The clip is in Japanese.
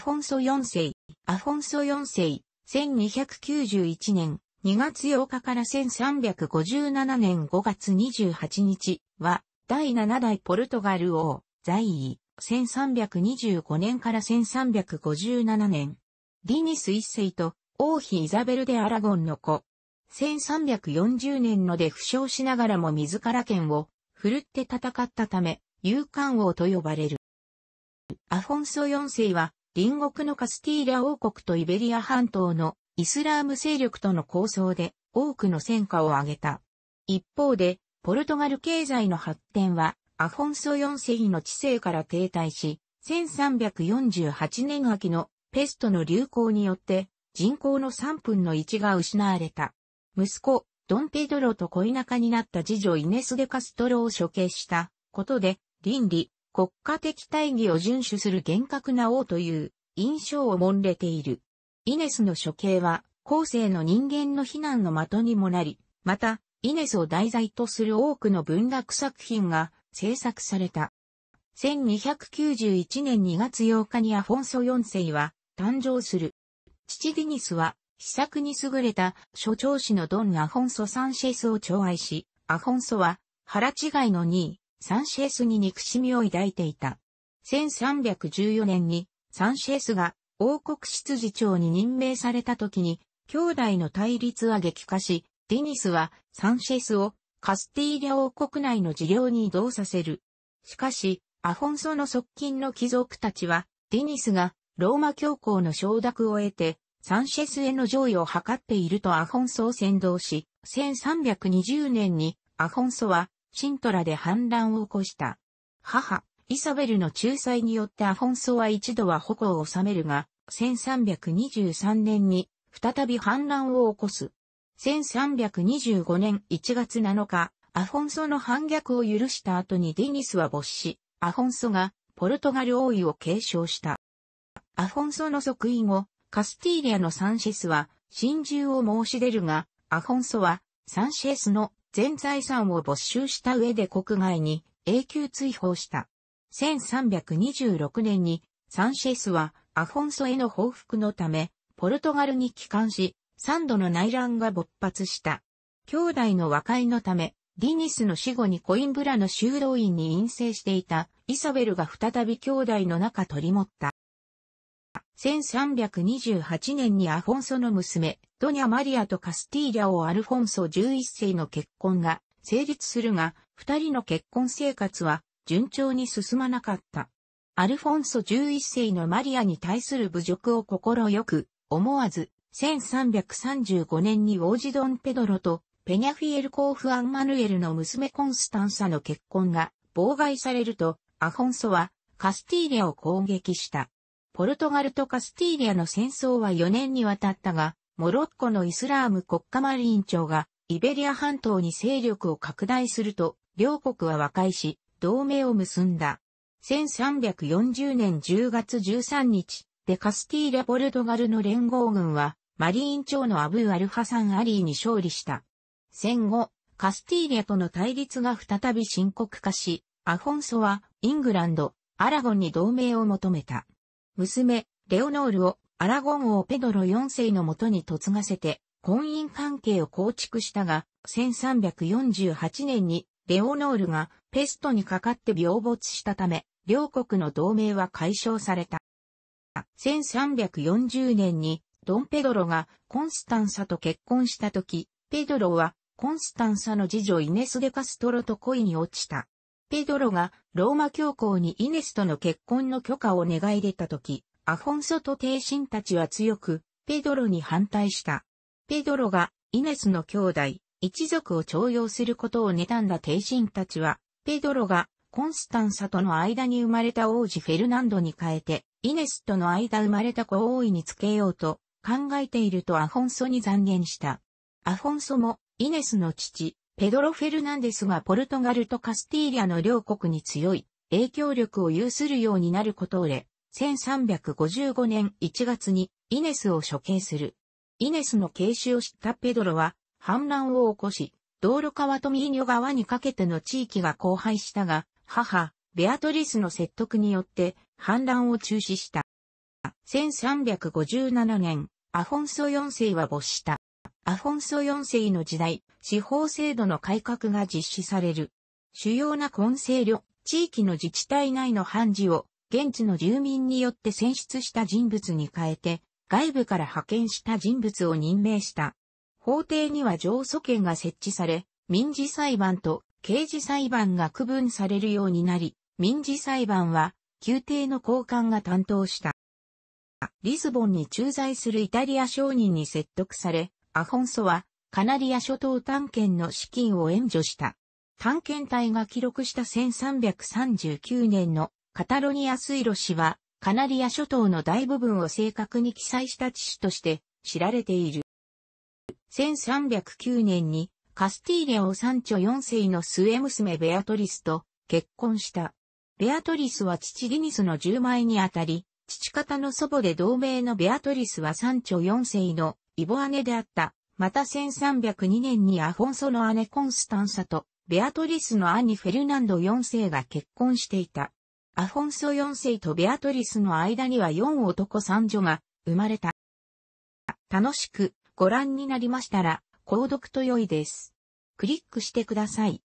フォンソ4世、アフォンソ4世、1291年2月8日から1357年5月28日は、第7代ポルトガル王、在位、1325年から1357年。ディニス一世と王妃イザベルでアラゴンの子。1340年ので負傷しながらも自ら剣を振るって戦ったため、勇敢王と呼ばれる。アフォンソ4世は隣国のカスティーリャ王国とイベリア半島のイスラーム勢力との抗争で多くの戦果を挙げた。一方で、ポルトガル経済の発展はアフォンソ4世の治世から停滞し、1348年秋のペストの流行によって人口の3分の1が失われた。息子、ドンペドロと恋仲になった次女イネス・デ・カストロを処刑したことで、倫理、国家的大義を遵守する厳格な王という印象をもんれている。イネスの処刑は、後世の人間の非難の的にもなり、また、イネスを題材とする多くの文学作品が制作された。1291年2月8日にアフォンソ4世は誕生する。父ディニスは、秘策に優れた所長子のドン・アフォンソ・サンシェスを寵愛し、アフォンソは腹違いの2位、サンシエスに憎しみを抱いていた。1314年にサンシエスが王国執事長に任命された時に、兄弟の対立は激化し、ディニスはサンシェスをカスティーリャ王国内の事業に移動させる。しかし、アフォンソの側近の貴族たちは、ディニスがローマ教皇の承諾を得て、サンシェスへの上位を図っているとアフォンソを先導し、1320年にアフォンソはシントラで反乱を起こした。母、イサベルの仲裁によってアフォンソは一度は矛を収めるが、1323年に再び反乱を起こす。1325年1月7日、アフォンソの反逆を許した後にディニスは没し、アフォンソがポルトガル王位を継承した。アフォンソの即位後、カスティーリアのサンシェスは、真珠を申し出るが、アフォンソは、サンシェスの全財産を没収した上で国外に永久追放した。1326年にサンシェスはアフォンソへの報復のため、ポルトガルに帰還し、3度の内乱が勃発した。兄弟の和解のため、ディニスの死後にコインブラの修道院に陰性していたイサベルが再び兄弟の中取り持った。1328年にアフォンソの娘、ドニャ・マリアとカスティーリャをアルフォンソ11世の結婚が成立するが、二人の結婚生活は順調に進まなかった。アルフォンソ11世のマリアに対する侮辱を心よく、思わず、1335年に王子ドン・ペドロとペニャフィエルーフアンマヌエルの娘コンスタンサの結婚が妨害されると、アフォンソはカスティーリャを攻撃した。ポルトガルとカスティーリアの戦争は4年にわたったが、モロッコのイスラーム国家マリン長が、イベリア半島に勢力を拡大すると、両国は和解し、同盟を結んだ。1340年10月13日、デカスティーリア・ポルトガルの連合軍は、マリーン朝のアブー・アルハサン・アリーに勝利した。戦後、カスティーリアとの対立が再び深刻化し、アフォンソはイングランド、アラゴンに同盟を求めた。娘、レオノールをアラゴン王ペドロ4世のもとに嫁がせて、婚姻関係を構築したが、1348年にレオノールがペストにかかって病没したため、両国の同盟は解消された。1340年にドン・ペドロがコンスタンサと結婚した時、ペドロはコンスタンサの次女イネス・デ・カストロと恋に落ちた。ペドロがローマ教皇にイネスとの結婚の許可を願い出た時、アフォンソと帝臣たちは強く、ペドロに反対した。ペドロがイネスの兄弟、一族を徴用することを妬んだ帝臣たちは、ペドロがコンスタンサとの間に生まれた王子フェルナンドに変えて、イネスとの間生まれた子王位につけようと考えているとアフォンソに残言した。アフォンソもイネスの父、ペドロ・フェルナンデスがポルトガルとカスティーリアの両国に強い影響力を有するようになることを例、1355年1月にイネスを処刑する。イネスの継承を知ったペドロは反乱を起こし、道路川とミーニョ川にかけての地域が荒廃したが、母、ベアトリスの説得によって反乱を中止した。1357年、アフォンソ4世は没した。アフォンソ4世の時代、司法制度の改革が実施される。主要な根性旅、地域の自治体内の判事を、現地の住民によって選出した人物に変えて、外部から派遣した人物を任命した。法廷には上訴権が設置され、民事裁判と刑事裁判が区分されるようになり、民事裁判は、宮廷の交換が担当した。リスボンに駐在するイタリア商人に説得され、アフォンソはカナリア諸島探検の資金を援助した。探検隊が記録した1339年のカタロニア水路氏はカナリア諸島の大部分を正確に記載した地史として知られている。1309年にカスティーリャを三女四世の末娘ベアトリスと結婚した。ベアトリスは父ディニスの10枚にあたり、父方の祖母で同盟のベアトリスは三女四世のイボ姉であった。また1302年にアフォンソの姉コンスタンサと、ベアトリスの兄フェルナンド4世が結婚していた。アフォンソ4世とベアトリスの間には4男3女が生まれた。楽しくご覧になりましたら、購読と良いです。クリックしてください。